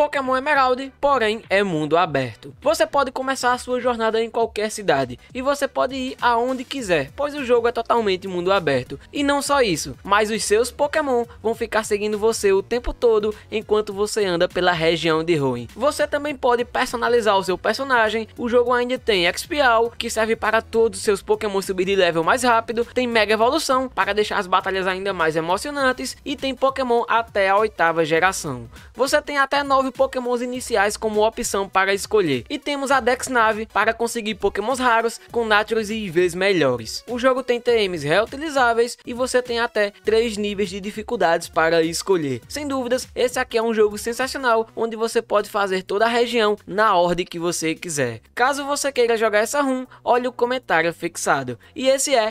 Pokémon Emerald, porém, é mundo aberto. Você pode começar a sua jornada em qualquer cidade e você pode ir aonde quiser, pois o jogo é totalmente mundo aberto. E não só isso, mas os seus Pokémon vão ficar seguindo você o tempo todo enquanto você anda pela região de Ruin. Você também pode personalizar o seu personagem. O jogo ainda tem Expial, que serve para todos os seus Pokémon subir de level mais rápido, tem Mega Evolução para deixar as batalhas ainda mais emocionantes e tem Pokémon até a oitava geração. Você tem até nove pokémons iniciais como opção para escolher, e temos a Dex Nave para conseguir pokémons raros com Naturas e IVs melhores. O jogo tem TMs reutilizáveis e você tem até 3 níveis de dificuldades para escolher. Sem dúvidas, esse aqui é um jogo sensacional, onde você pode fazer toda a região na ordem que você quiser. Caso você queira jogar essa Run, olhe o comentário fixado. E esse é